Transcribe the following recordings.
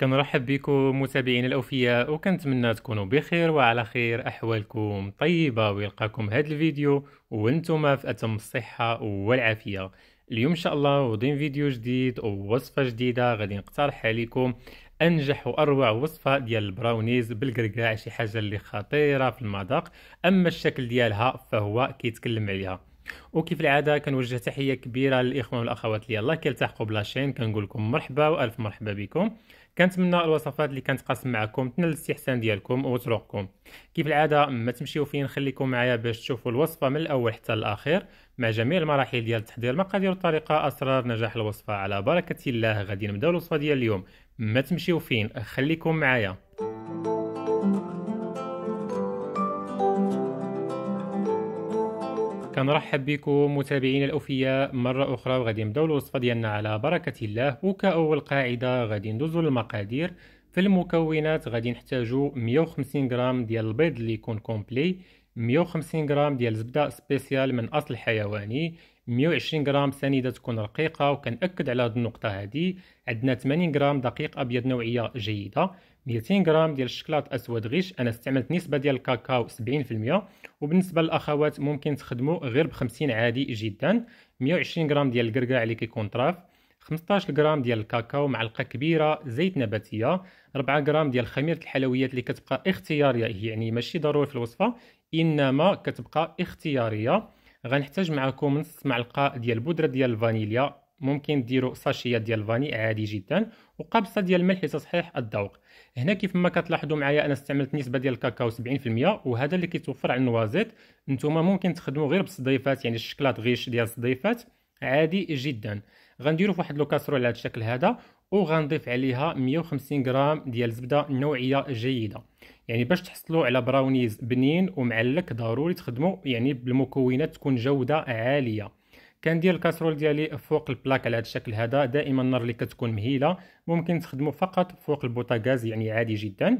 كنرحب بكم متابعينا الاوفياء وكنتمنى تكونوا بخير وعلى خير احوالكم طيبه ويلقاكم هذا الفيديو وانتم في اتم الصحه والعافيه اليوم ان شاء الله وضين فيديو جديد ووصفه جديده غادي نقترح عليكم انجح واروع وصفه ديال البراونيز بالقرقاع شي حاجه اللي خطيره في المذاق اما الشكل ديالها فهو كيتكلم عليها وكيف العاده كنوجه تحيه كبيره للاخوان والاخوات اللي يلاه كيلتحقوا بلاشين كنقول لكم مرحبا والف مرحبا بكم كنتمنى الوصفات اللي كانت قاسم معكم تنال الاستحسان ديالكم وتروقكم كيف العاده ما تمشيو فين نخليكم معايا باش تشوفوا الوصفه من الاول حتى الاخير مع جميع المراحل ديال تحضير المقادير والطريقه اسرار نجاح الوصفه على بركه الله غادي نبداو الوصفه ديال اليوم ما تمشيو فين خليكم معايا كنرحب بكم متابعينا الاوفياء مره اخرى وغادي نبداو الوصفه ديالنا على بركه الله وكاول قاعده غادي ندوزو للمقادير في المكونات غادي نحتاجو 150 غرام ديال البيض اللي يكون كومبلي 150 غرام ديال الزبده سبيسيال من اصل حيواني 120 غرام سنيده تكون رقيقه وكنأكد على هذه النقطه هذه عندنا 80 غرام دقيق ابيض نوعيه جيده 200 غرام ديال الشكلاط اسود غيش انا استعملت نسبه ديال الكاكاو 70% وبالنسبه للاخوات ممكن تخدموا غير ب 50 عادي جدا 120 غرام ديال الكركاع اللي كيكون طراف 15 غرام ديال الكاكاو معلقه كبيره زيت نباتيه 4 غرام ديال خميره الحلويات اللي كتبقى اختياريه يعني ماشي ضروري في الوصفه انما كتبقى اختياريه غنحتاج معكم نص معلقه ديال بودره ديال الفانيليا ممكن ديروا ساشيه ديال الفاني عادي جدا وقبصه ديال الملح لتصحيح الذوق هنا كيف ما كتلاحظوا معايا انا استعملت نسبه ديال الكاكاو 70% وهذا اللي كيتوفر على النوازيت نتوما ممكن تخدموا غير بالصديفات يعني الشكلاط غيش ديال الصديفات عادي جدا غنديرو فواحد لو كاسرول على هذا الشكل هذا وغنضيف عليها 150 غرام ديال الزبده نوعيه جيده يعني باش تحصلوا على براونيز بنين ومعلك ضروري تخدموا يعني بالمكونات تكون جوده عاليه كندير الكاسرول ديالي فوق البلاك على هذا الشكل هذا دائما النار اللي كتكون مهيله ممكن تخدمو فقط فوق البوتاغاز يعني عادي جدا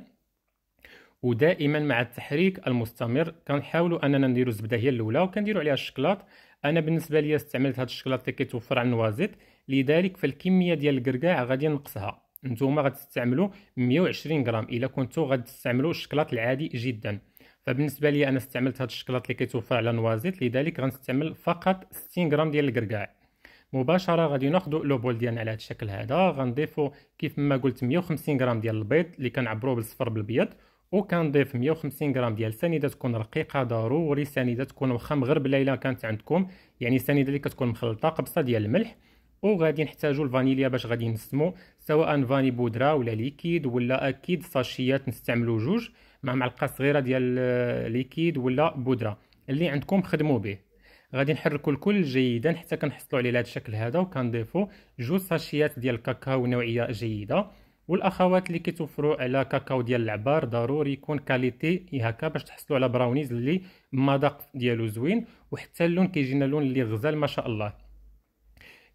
ودائما مع التحريك المستمر كنحاولوا اننا نديرو الزبده هي الاولى وكنديروا عليها الشكلاط انا بالنسبه لي استعملت هذا الشكلاط اللي كيتوفر على النوازيت لذلك فالكميه ديال الكركاع غادي نقصها نتوما غتستعملوا 120 غرام الا كنتو غتستعملوا الشكلاط العادي جدا فبالنسبه لي انا استعملت هاد الشكلاط اللي كيتوفر على نوازيت لذلك غنستعمل فقط 60 غرام ديال الكركاع مباشره غادي ناخذ لو بول ديالنا على هذا الشكل هذا غنضيفو كيف ما قلت 150 غرام ديال البيض اللي كنعبروه بالصفر بالبيض وكنضيف 150 غرام ديال سنيده تكون رقيقه ضروري سنيده تكون واخا مغربله الا كانت عندكم يعني سنيده اللي كتكون مخلطه قبصه ديال الملح وغادي نحتاجو الفانيليا باش غادي نسمو سواء فاني بودره ولا ليكيد ولا اكيد ساشيات نستعملو جوج مع معلقه صغيره ديال ليكيد ولا بودره اللي عندكم خدموا به غادي نحركوا الكل جيدا حتى كنحصلوا على هذا الشكل هذا وكنضيفوا جوج ساشيات ديال الكاكاو نوعيه جيده والاخوات اللي كيتوفروا على كاكاو ديال العبار ضروري يكون كاليتي هكا باش تحصلوا على براونيز اللي المذاق ديالو زوين وحتى اللون كيجينا لون اللي غزال ما شاء الله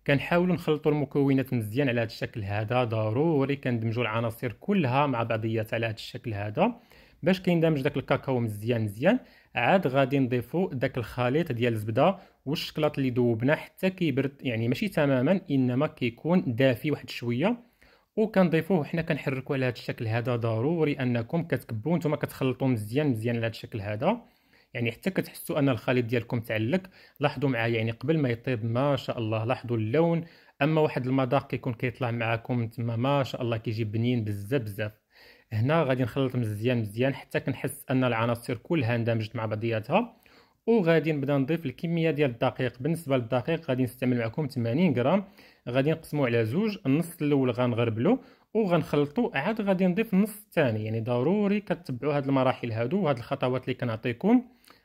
كنحاولوا نخلطوا المكونات مزيان على هذا الشكل هذا ضروري كندمجوا العناصر كلها مع بعضياتها على هذا الشكل هذا باش كيندمج داك الكاكاو مزيان مزيان عاد غادي نضيفو داك الخليط ديال الزبده والشكلاط اللي ذوبنا حتى كيبرد يعني ماشي تماما انما كيكون دافي واحد شويه وكنضيفوه حنا كنحركو على هذا الشكل هذا ضروري انكم كتكبوا نتوما كتخلطوا مزيان مزيان على هذا الشكل هذا يعني حتى كتحسوا ان الخليط ديالكم تعلق لاحظوا معايا يعني قبل ما يطيب ما شاء الله لاحظوا اللون اما واحد المذاق كيكون كيطلع معاكم تما ما شاء الله كيجي بنين بزاف بزاف هنا غادي نخلط مزيان مزيان حتى كنحس ان العناصر كلها اندمجت مع بعضياتها وغادي نبدا نضيف الكميه ديال الدقيق بالنسبه للدقيق غادي نستعمل معكم 80 غرام غادي نقسمو على زوج النص الاول غنغربلو وغنخلطو عاد غادي نضيف النص الثاني يعني ضروري كتبعوا هاد المراحل هادو وهاد الخطوات اللي كنعطيكم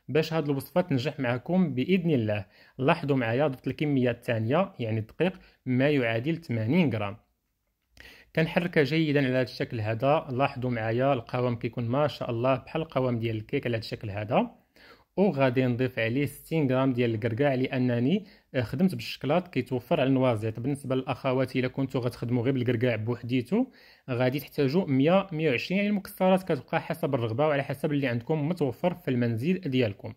باش هاد الوصفه تنجح معكم باذن الله لاحظوا معايا ضفت الكميه الثانيه يعني الدقيق ما يعادل 80 غرام كنحركها جيدا على هذا الشكل هذا لاحظوا معايا القوام كيكون ما شاء الله بحال القوام ديال الكيك على هذا الشكل هذا وغادي نضيف عليه 60 غرام ديال الكركاع لانني خدمت بالشكلاط كيتوفر على النوازيط بالنسبه للاخوات الا كنتو غتخدموا غير بالكركاع بوحديتو غادي تحتاجوا 100 120 يعني المكسرات كتبقى حسب الرغبه وعلى حسب اللي عندكم متوفر في المنزل ديالكم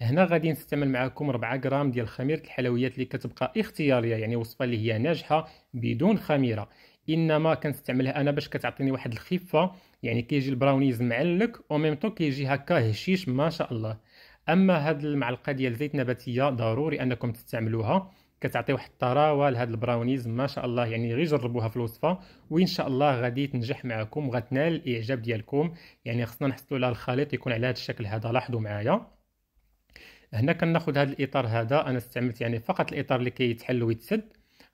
هنا غادي نستعمل معكم 4 غرام ديال خميره الحلويات اللي كتبقى اختياريه يعني وصفه اللي هي ناجحه بدون خميره انما كنستعملها انا باش كتعطيني واحد الخفه يعني كيجي البراونيز معلك او ميم طو كيجي هكا هشيش ما شاء الله اما هاد المعلقه ديال زيت نباتيه ضروري انكم تستعملوها كتعطي واحد الطراوه لهاد البراونيز ما شاء الله يعني غير جربوها في الوصفه وان شاء الله غادي تنجح معكم وغتنال الاعجاب ديالكم يعني خصنا نحصلوا على الخليط يكون على هذا الشكل هذا لاحظوا معايا هنا كناخذ هذا الاطار هذا انا استعملت يعني فقط الاطار اللي كيتحل كي ويتسد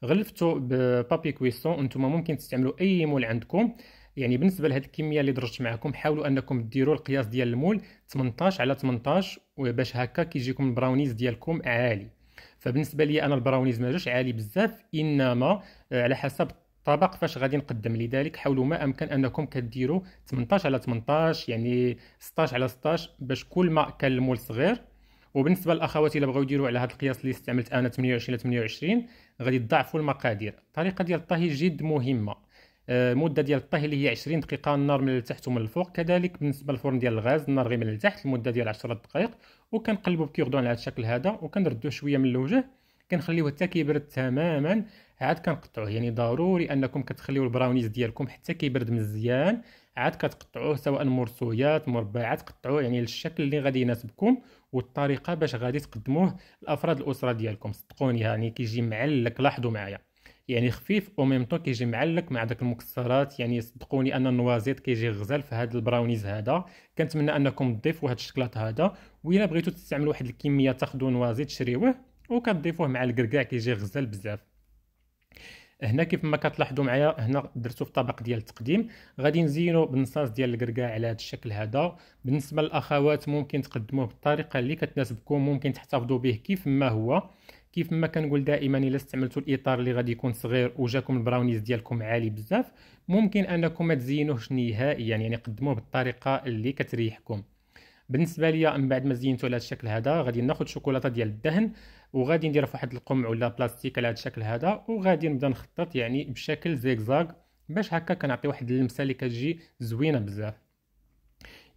غلفتو ببابي كويسون انتم ممكن تستعملوا اي مول عندكم يعني بالنسبه لهذه الكميه اللي درجت معكم حاولوا انكم ديروا القياس ديال المول 18 على 18 باش هكا كيجيكم البراونيز ديالكم عالي فبالنسبه لي انا البراونيز ما جاش عالي بزاف انما آه، على حسب الطبق فاش غادي نقدم لذلك حاولوا ما امكن انكم كديروا 18 على 18 يعني 16 على 16 باش كل ما كان المول صغير وبالنسبه للاخوات الا بغاو يديروا على هذا القياس اللي استعملت انا 28 ل 28 غادي تضاعفوا المقادير الطريقه ديال الطهي جد مهمه المده آه، ديال الطهي اللي هي 20 دقيقه النار من التحت ومن الفوق كذلك بالنسبه للفرن ديال الغاز النار غير من التحت المده ديال 10 دقائق وكنقلبوا بكيغدون على هذا الشكل هذا وكنردوه شويه من الوجه كنخليوه حتى كيبرد تماما عاد كنقطعوه يعني ضروري انكم كتخليو البراونيز ديالكم حتى كيبرد مزيان عاد كتقطعوه سواء مرصويات مربعات قطعوه يعني الشكل اللي غادي يناسبكم والطريقه باش غادي تقدموه لافراد الاسره ديالكم صدقوني يعني كيجي معلك لاحظوا معايا يعني خفيف او ميم طون كيجي معلك مع داك المكسرات يعني صدقوني ان النوازيت كيجي غزال في هذا البراونيز هذا كنتمنى انكم تضيفوا هذا الشكلاط هذا وإلا بغيتوا تستعملوا واحد الكميه تاخذوا نوازيت تشريوه وكتضيفوه مع الكركاع كيجي غزال بزاف هنا كيف ما كتلاحظوا معايا هنا درتو في الطبق ديال التقديم غادي نزينو بالنصاص ديال الكركاع على هذا الشكل هذا بالنسبه للاخوات ممكن تقدموه بالطريقه اللي كتناسبكم ممكن تحتفظوا به كيف ما هو كيف ما كنقول دائما الا استعملتوا الاطار اللي غادي يكون صغير وجاكم البراونيز ديالكم عالي بزاف ممكن انكم ما تزينوهش نهائيا يعني قدموه بالطريقه اللي كتريحكم بالنسبه ليا من بعد ما زينته على الشكل هذا غادي ناخذ شوكولاته ديال الدهن وغادي نديرها في واحد القمع ولا بلاستيك على هذا الشكل هذا وغادي نبدا نخطط يعني بشكل زيكزاغ باش هكا كنعطي واحد اللمسه اللي كتجي زوينه بزاف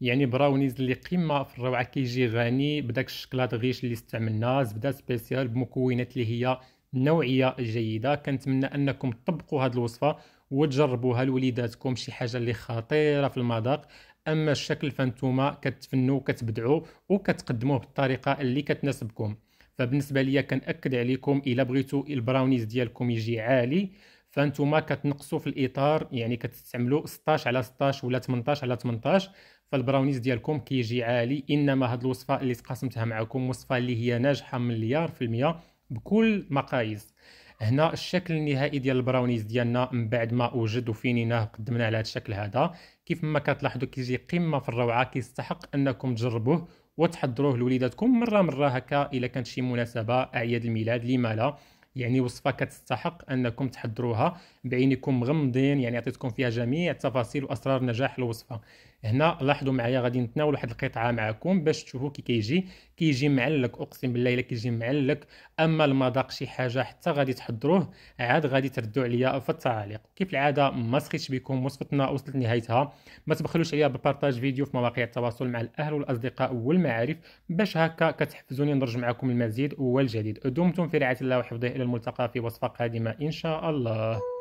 يعني براونيز اللي قمه في الروعه كيجي غني بداك الشكلاط غيش اللي استعملنا زبده سبيسيال بمكونات اللي هي نوعيه جيده كنتمنى انكم تطبقوا هذه الوصفه وتجربوها لوليداتكم شي حاجه اللي خطيره في المذاق اما الشكل فانتوما كتفنوا كتبدعوا وكتقدموه بالطريقه اللي كتناسبكم فبالنسبه ليا كنأكد عليكم الا بغيتوا البراونيز ديالكم يجي عالي فانتوما كتنقصوا في الاطار يعني كتستعملوا 16 على 16 ولا 18 على 18 فالبراونيز ديالكم كيجي عالي انما هاد الوصفه اللي تقاسمتها معكم وصفه اللي هي ناجحه مليار في المية بكل مقاييس هنا الشكل النهائي ديال البراونيز ديالنا من بعد ما وجد وفينيناه قدمناه على هذا الشكل هذا كيف ما كتلاحظوا كيجي قمه في الروعه كيستحق انكم تجربوه وتحضروه لوليداتكم مره مره هكا الا كانت شي مناسبه اعياد الميلاد لما لا يعني وصفه كتستحق انكم تحضروها بعينكم مغمضين يعني عطيتكم فيها جميع التفاصيل واسرار نجاح الوصفه هنا لاحظوا معايا غادي نتناول واحد القطعه معكم باش تشوفوا كي كيجي كيجي معلك اقسم بالله الا كيجي معلك اما المذاق شي حاجه حتى غادي تحضروه عاد غادي تردوا عليا في التعاليق كيف العاده ما سخيتش بكم وصفتنا وصلت نهايتها ما تبخلوش عليا بالبارطاج فيديو في مواقع التواصل مع الاهل والاصدقاء والمعارف باش هكا كتحفزوني نرجع معكم المزيد والجديد دمتم في رعايه الله وحفظه الى الملتقى في وصفه قادمه ان شاء الله